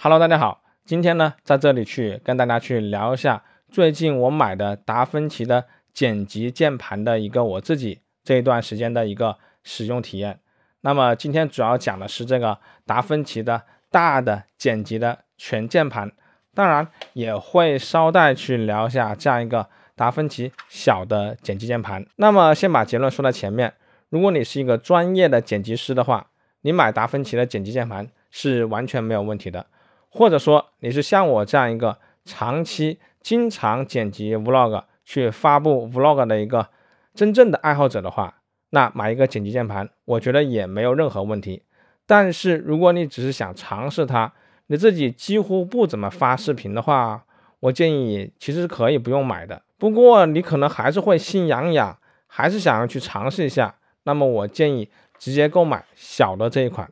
Hello，大家好，今天呢在这里去跟大家去聊一下最近我买的达芬奇的剪辑键盘的一个我自己这一段时间的一个使用体验。那么今天主要讲的是这个达芬奇的大的剪辑的全键盘，当然也会捎带去聊一下这样一个达芬奇小的剪辑键盘。那么先把结论说在前面，如果你是一个专业的剪辑师的话，你买达芬奇的剪辑键盘是完全没有问题的。或者说你是像我这样一个长期经常剪辑 vlog 去发布 vlog 的一个真正的爱好者的话，那买一个剪辑键盘，我觉得也没有任何问题。但是如果你只是想尝试它，你自己几乎不怎么发视频的话，我建议其实可以不用买的。不过你可能还是会心痒痒，还是想要去尝试一下。那么我建议直接购买小的这一款，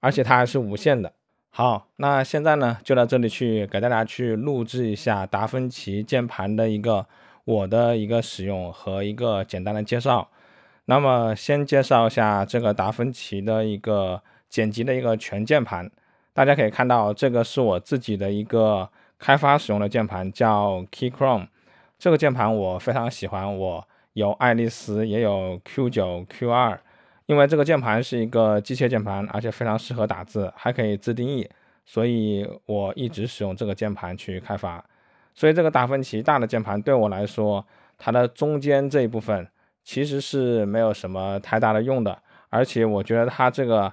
而且它还是无线的。好，那现在呢，就到这里去给大家去录制一下达芬奇键盘的一个我的一个使用和一个简单的介绍。那么先介绍一下这个达芬奇的一个剪辑的一个全键盘，大家可以看到这个是我自己的一个开发使用的键盘，叫 Key Chrome。这个键盘我非常喜欢，我有爱丽丝，也有 Q 九 Q 二。因为这个键盘是一个机械键盘，而且非常适合打字，还可以自定义，所以我一直使用这个键盘去开发。所以这个达芬奇大的键盘对我来说，它的中间这一部分其实是没有什么太大的用的，而且我觉得它这个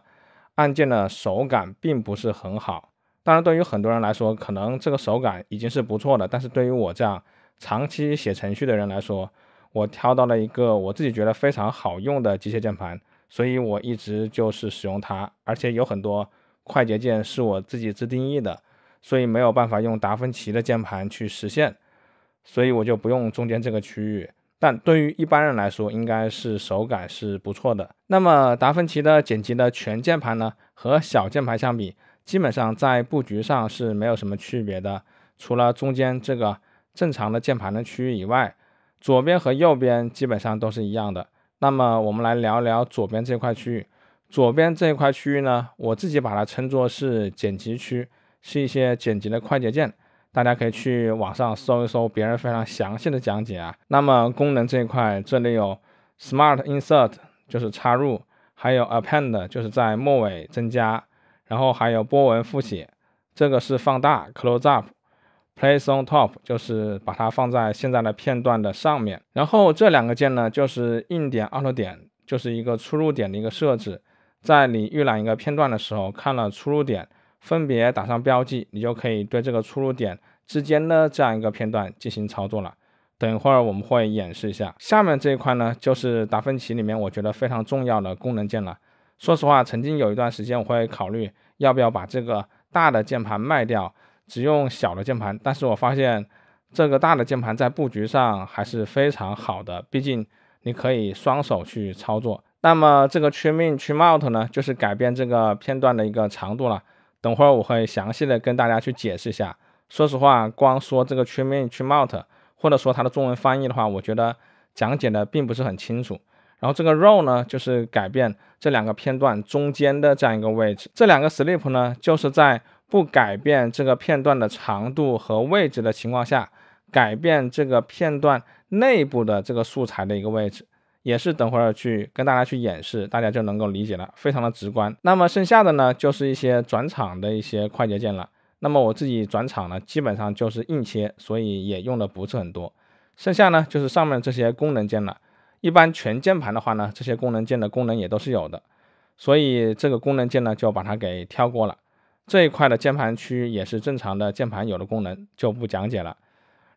按键的手感并不是很好。当然，对于很多人来说，可能这个手感已经是不错的，但是对于我这样长期写程序的人来说，我挑到了一个我自己觉得非常好用的机械键盘。所以我一直就是使用它，而且有很多快捷键是我自己自定义的，所以没有办法用达芬奇的键盘去实现，所以我就不用中间这个区域。但对于一般人来说，应该是手感是不错的。那么达芬奇的剪辑的全键盘呢，和小键盘相比，基本上在布局上是没有什么区别的，除了中间这个正常的键盘的区域以外，左边和右边基本上都是一样的。那么我们来聊聊左边这块区域。左边这一块区域呢，我自己把它称作是剪辑区，是一些剪辑的快捷键，大家可以去网上搜一搜，别人非常详细的讲解啊。那么功能这一块，这里有 Smart Insert 就是插入，还有 Append 就是在末尾增加，然后还有波纹复写，这个是放大 Close Up。Place on top 就是把它放在现在的片段的上面，然后这两个键呢，就是硬点、out 点，就是一个出入点的一个设置。在你预览一个片段的时候，看了出入点，分别打上标记，你就可以对这个出入点之间的这样一个片段进行操作了。等一会儿我们会演示一下。下面这一块呢，就是达芬奇里面我觉得非常重要的功能键了。说实话，曾经有一段时间，我会考虑要不要把这个大的键盘卖掉。只用小的键盘，但是我发现这个大的键盘在布局上还是非常好的，毕竟你可以双手去操作。那么这个 trim in，trim out 呢，就是改变这个片段的一个长度了。等会儿我会详细的跟大家去解释一下。说实话，光说这个 trim in，trim out，或者说它的中文翻译的话，我觉得讲解的并不是很清楚。然后这个 roll 呢，就是改变这两个片段中间的这样一个位置。这两个 sleep 呢，就是在不改变这个片段的长度和位置的情况下，改变这个片段内部的这个素材的一个位置，也是等会儿去跟大家去演示，大家就能够理解了，非常的直观。那么剩下的呢，就是一些转场的一些快捷键了。那么我自己转场呢，基本上就是硬切，所以也用的不是很多。剩下呢，就是上面这些功能键了。一般全键盘的话呢，这些功能键的功能也都是有的，所以这个功能键呢，就把它给跳过了。这一块的键盘区也是正常的键盘，有的功能就不讲解了。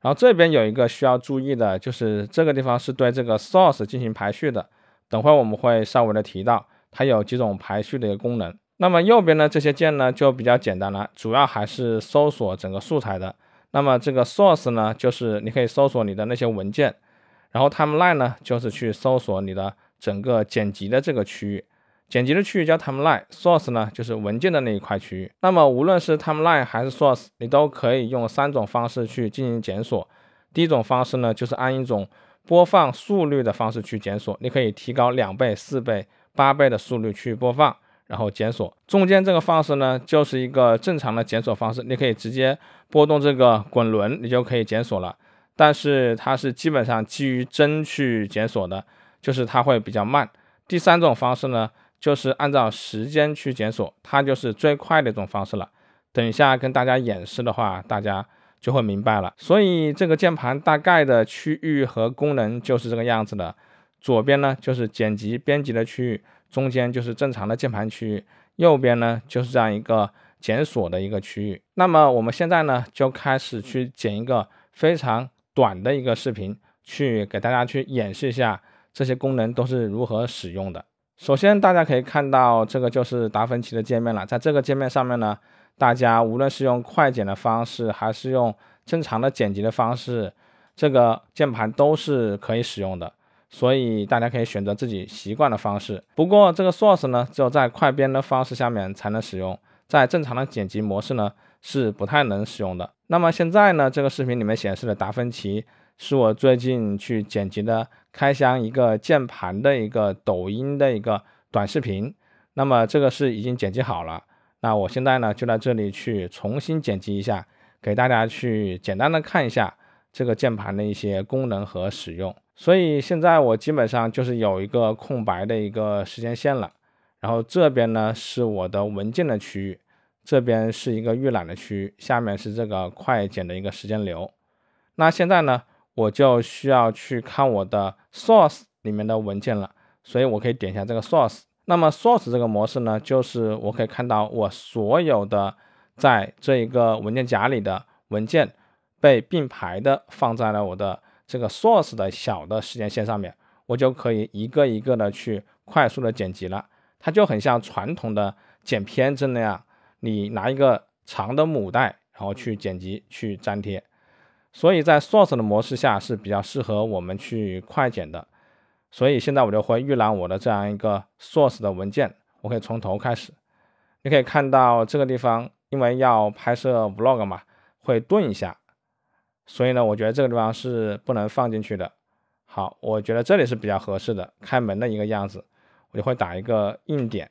然后这边有一个需要注意的，就是这个地方是对这个 source 进行排序的。等会我们会稍微的提到它有几种排序的一个功能。那么右边的这些键呢就比较简单了，主要还是搜索整个素材的。那么这个 source 呢，就是你可以搜索你的那些文件，然后 timeline 呢，就是去搜索你的整个剪辑的这个区域。剪辑的区域叫 timeline，source 呢就是文件的那一块区域。那么无论是 timeline 还是 source，你都可以用三种方式去进行检索。第一种方式呢，就是按一种播放速率的方式去检索，你可以提高两倍、四倍、八倍的速率去播放，然后检索。中间这个方式呢，就是一个正常的检索方式，你可以直接拨动这个滚轮，你就可以检索了。但是它是基本上基于帧去检索的，就是它会比较慢。第三种方式呢？就是按照时间去检索，它就是最快的一种方式了。等一下跟大家演示的话，大家就会明白了。所以这个键盘大概的区域和功能就是这个样子的。左边呢就是剪辑编辑的区域，中间就是正常的键盘区域，右边呢就是这样一个检索的一个区域。那么我们现在呢就开始去剪一个非常短的一个视频，去给大家去演示一下这些功能都是如何使用的。首先，大家可以看到这个就是达芬奇的界面了。在这个界面上面呢，大家无论是用快剪的方式，还是用正常的剪辑的方式，这个键盘都是可以使用的。所以大家可以选择自己习惯的方式。不过这个 source 呢，只有在快编的方式下面才能使用，在正常的剪辑模式呢是不太能使用的。那么现在呢，这个视频里面显示的达芬奇。是我最近去剪辑的开箱一个键盘的一个抖音的一个短视频，那么这个是已经剪辑好了，那我现在呢就在这里去重新剪辑一下，给大家去简单的看一下这个键盘的一些功能和使用。所以现在我基本上就是有一个空白的一个时间线了，然后这边呢是我的文件的区域，这边是一个预览的区域，下面是这个快剪的一个时间流。那现在呢？我就需要去看我的 source 里面的文件了，所以我可以点一下这个 source。那么 source 这个模式呢，就是我可以看到我所有的在这一个文件夹里的文件被并排的放在了我的这个 source 的小的时间线上面，我就可以一个一个的去快速的剪辑了。它就很像传统的剪片子那样，你拿一个长的母带，然后去剪辑去粘贴。所以在 source 的模式下是比较适合我们去快剪的，所以现在我就会预览我的这样一个 source 的文件，我可以从头开始，你可以看到这个地方，因为要拍摄 vlog 嘛，会顿一下，所以呢，我觉得这个地方是不能放进去的。好，我觉得这里是比较合适的，开门的一个样子，我就会打一个硬点，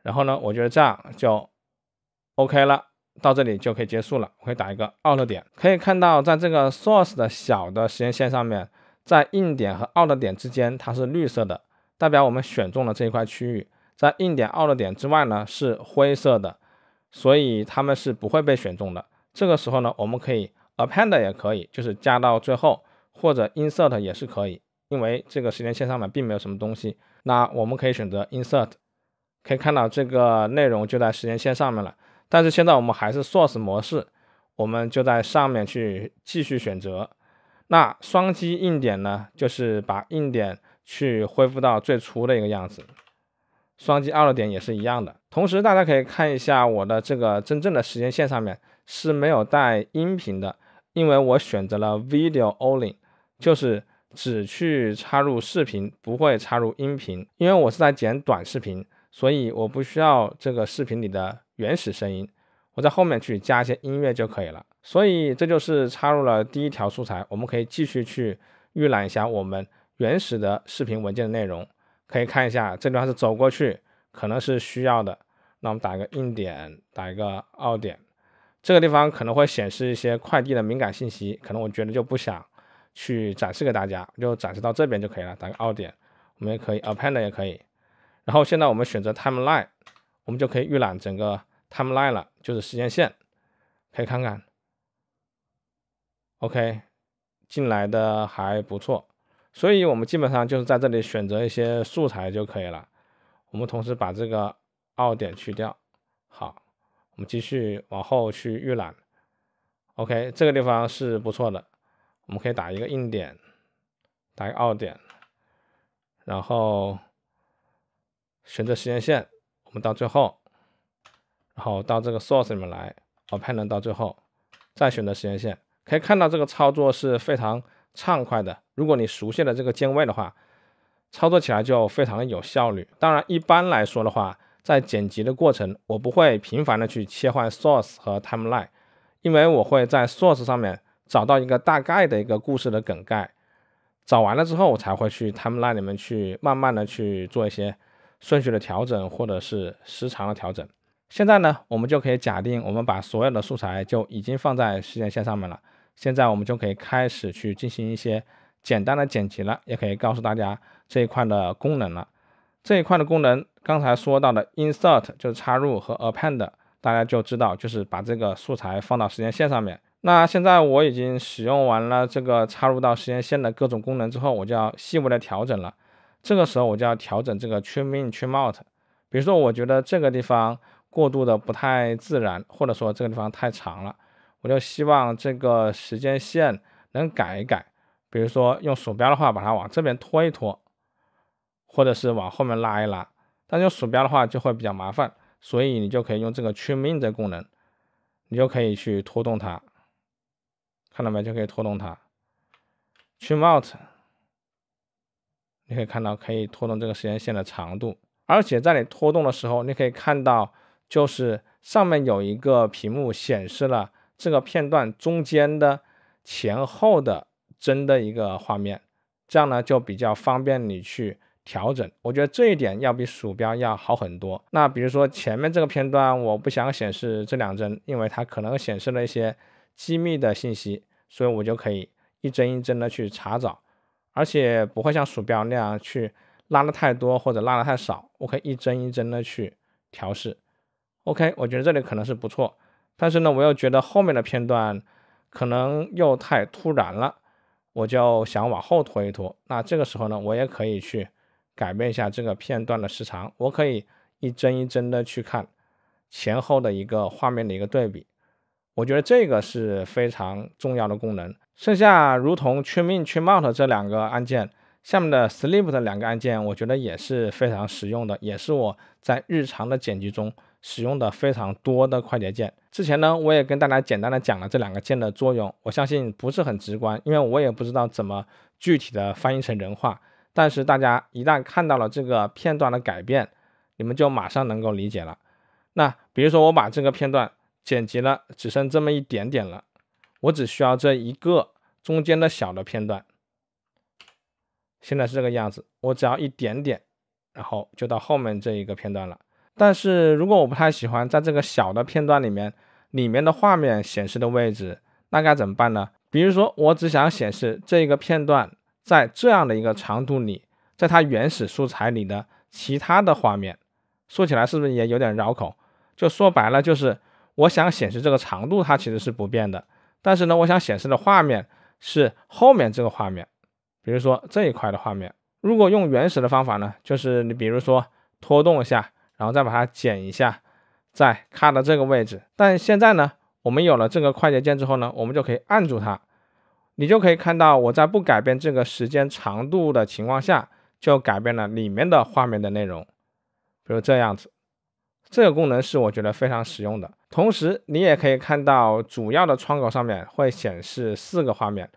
然后呢，我觉得这样就 OK 了。到这里就可以结束了，我会打一个 Out 点。可以看到，在这个 Source 的小的时间线上面，在 In 点和 Out 点之间，它是绿色的，代表我们选中了这一块区域。在 In 点、Out 点之外呢，是灰色的，所以他们是不会被选中的。这个时候呢，我们可以 Append 也可以，就是加到最后，或者 Insert 也是可以，因为这个时间线上面并没有什么东西。那我们可以选择 Insert，可以看到这个内容就在时间线上面了。但是现在我们还是 Source 模式，我们就在上面去继续选择。那双击硬点呢，就是把硬点去恢复到最初的一个样子。双击二点也是一样的。同时，大家可以看一下我的这个真正的时间线上面是没有带音频的，因为我选择了 Video Only，就是只去插入视频，不会插入音频。因为我是在剪短视频，所以我不需要这个视频里的。原始声音，我在后面去加一些音乐就可以了。所以这就是插入了第一条素材，我们可以继续去预览一下我们原始的视频文件的内容，可以看一下这个地方是走过去，可能是需要的。那我们打一个硬点，打一个奥点，这个地方可能会显示一些快递的敏感信息，可能我觉得就不想去展示给大家，就展示到这边就可以了。打个奥点，我们也可以 append 也可以。然后现在我们选择 timeline。我们就可以预览整个 timeline 了，就是时间线，可以看看。OK，进来的还不错，所以我们基本上就是在这里选择一些素材就可以了。我们同时把这个奥点去掉。好，我们继续往后去预览。OK，这个地方是不错的，我们可以打一个硬点，打一个奥点，然后选择时间线。我们到最后，然后到这个 source 里面来，我判 p e n 到最后，再选择时间线，可以看到这个操作是非常畅快的。如果你熟悉了这个键位的话，操作起来就非常的有效率。当然，一般来说的话，在剪辑的过程，我不会频繁的去切换 source 和 timeline，因为我会在 source 上面找到一个大概的一个故事的梗概，找完了之后，我才会去 timeline 里面去慢慢的去做一些。顺序的调整，或者是时长的调整。现在呢，我们就可以假定我们把所有的素材就已经放在时间线上面了。现在我们就可以开始去进行一些简单的剪辑了，也可以告诉大家这一块的功能了。这一块的功能，刚才说到的 insert 就是插入和 append，大家就知道就是把这个素材放到时间线上面。那现在我已经使用完了这个插入到时间线的各种功能之后，我就要细微的调整了。这个时候我就要调整这个 trim in、trim out。比如说，我觉得这个地方过度的不太自然，或者说这个地方太长了，我就希望这个时间线能改一改。比如说，用鼠标的话，把它往这边拖一拖，或者是往后面拉一拉。但用鼠标的话就会比较麻烦，所以你就可以用这个 trim in 个功能，你就可以去拖动它。看到没？就可以拖动它，trim out。你可以看到，可以拖动这个时间线的长度，而且在你拖动的时候，你可以看到，就是上面有一个屏幕显示了这个片段中间的前后的帧的一个画面，这样呢就比较方便你去调整。我觉得这一点要比鼠标要好很多。那比如说前面这个片段，我不想显示这两帧，因为它可能显示了一些机密的信息，所以我就可以一帧一帧的去查找。而且不会像鼠标那样去拉的太多或者拉的太少，我可以一帧一帧的去调试。OK，我觉得这里可能是不错，但是呢，我又觉得后面的片段可能又太突然了，我就想往后拖一拖。那这个时候呢，我也可以去改变一下这个片段的时长，我可以一帧一帧的去看前后的一个画面的一个对比。我觉得这个是非常重要的功能。剩下如同 trim in、trim out 这两个按键，下面的 sleep 的两个按键，我觉得也是非常实用的，也是我在日常的剪辑中使用的非常多的快捷键。之前呢，我也跟大家简单的讲了这两个键的作用，我相信不是很直观，因为我也不知道怎么具体的翻译成人话。但是大家一旦看到了这个片段的改变，你们就马上能够理解了。那比如说我把这个片段。剪辑了，只剩这么一点点了。我只需要这一个中间的小的片段。现在是这个样子，我只要一点点，然后就到后面这一个片段了。但是如果我不太喜欢在这个小的片段里面里面的画面显示的位置，那该怎么办呢？比如说，我只想显示这一个片段在这样的一个长度里，在它原始素材里的其他的画面，说起来是不是也有点绕口？就说白了就是。我想显示这个长度，它其实是不变的。但是呢，我想显示的画面是后面这个画面，比如说这一块的画面。如果用原始的方法呢，就是你比如说拖动一下，然后再把它剪一下，再卡到这个位置。但现在呢，我们有了这个快捷键之后呢，我们就可以按住它，你就可以看到我在不改变这个时间长度的情况下，就改变了里面的画面的内容，比如这样子。这个功能是我觉得非常实用的。同时，你也可以看到主要的窗口上面会显示四个画面，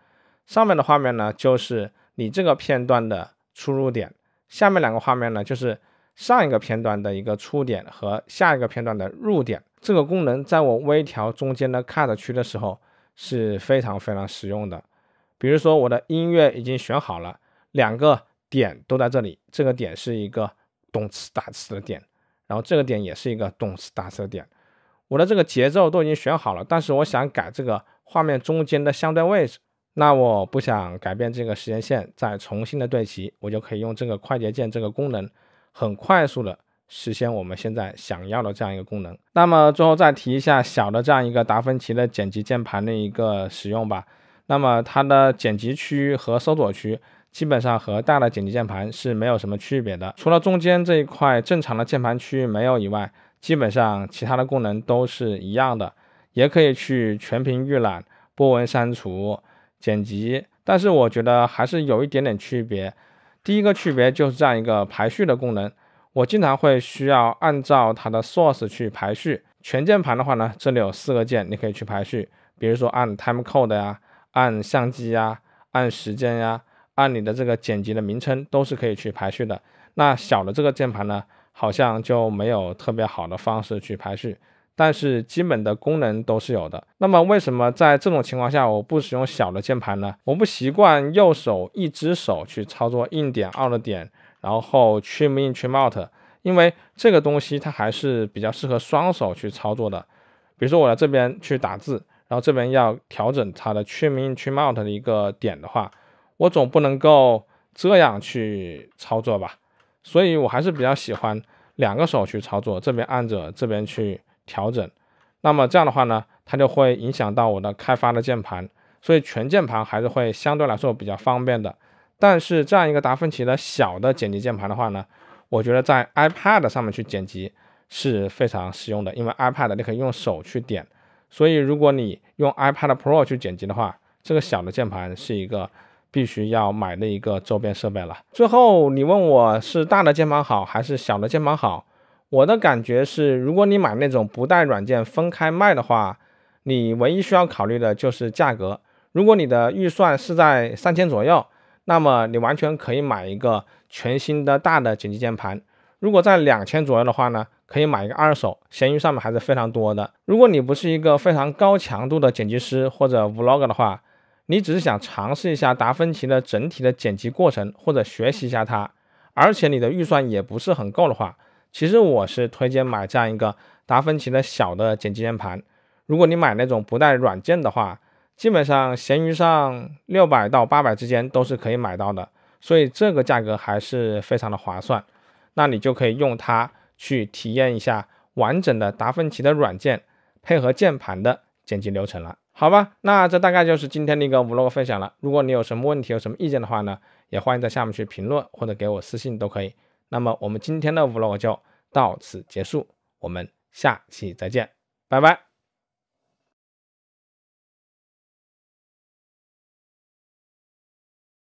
上面的画面呢就是你这个片段的出入点，下面两个画面呢就是上一个片段的一个出点和下一个片段的入点。这个功能在我微调中间的 cut 区的时候是非常非常实用的。比如说，我的音乐已经选好了，两个点都在这里，这个点是一个动词打词的点。然后这个点也是一个动词打色点，我的这个节奏都已经选好了，但是我想改这个画面中间的相对位置，那我不想改变这个时间线再重新的对齐，我就可以用这个快捷键这个功能，很快速的实现我们现在想要的这样一个功能。那么最后再提一下小的这样一个达芬奇的剪辑键盘的一个使用吧，那么它的剪辑区和搜索区。基本上和大的剪辑键盘是没有什么区别的，除了中间这一块正常的键盘区域没有以外，基本上其他的功能都是一样的，也可以去全屏预览、波纹删除、剪辑。但是我觉得还是有一点点区别。第一个区别就是这样一个排序的功能，我经常会需要按照它的 source 去排序。全键盘的话呢，这里有四个键，你可以去排序，比如说按 timecode 呀，按相机呀，按时间呀。按你的这个剪辑的名称都是可以去排序的。那小的这个键盘呢，好像就没有特别好的方式去排序，但是基本的功能都是有的。那么为什么在这种情况下我不使用小的键盘呢？我不习惯右手一只手去操作 in 点 out 点，然后 trim in trim out，因为这个东西它还是比较适合双手去操作的。比如说我来这边去打字，然后这边要调整它的 trim in trim out 的一个点的话。我总不能够这样去操作吧，所以我还是比较喜欢两个手去操作，这边按着，这边去调整。那么这样的话呢，它就会影响到我的开发的键盘，所以全键盘还是会相对来说比较方便的。但是这样一个达芬奇的小的剪辑键盘的话呢，我觉得在 iPad 上面去剪辑是非常实用的，因为 iPad 你可以用手去点，所以如果你用 iPad Pro 去剪辑的话，这个小的键盘是一个。必须要买的一个周边设备了。最后，你问我是大的键盘好还是小的键盘好？我的感觉是，如果你买那种不带软件分开卖的话，你唯一需要考虑的就是价格。如果你的预算是在三千左右，那么你完全可以买一个全新的大的剪辑键盘。如果在两千左右的话呢，可以买一个二手，闲鱼上面还是非常多的。如果你不是一个非常高强度的剪辑师或者 vlog 的话，你只是想尝试一下达芬奇的整体的剪辑过程，或者学习一下它，而且你的预算也不是很够的话，其实我是推荐买这样一个达芬奇的小的剪辑键盘。如果你买那种不带软件的话，基本上闲鱼上六百到八百之间都是可以买到的，所以这个价格还是非常的划算。那你就可以用它去体验一下完整的达芬奇的软件配合键盘的剪辑流程了。好吧，那这大概就是今天的一个 vlog 分享了。如果你有什么问题、有什么意见的话呢，也欢迎在下面去评论或者给我私信都可以。那么我们今天的 vlog 就到此结束，我们下期再见，拜拜。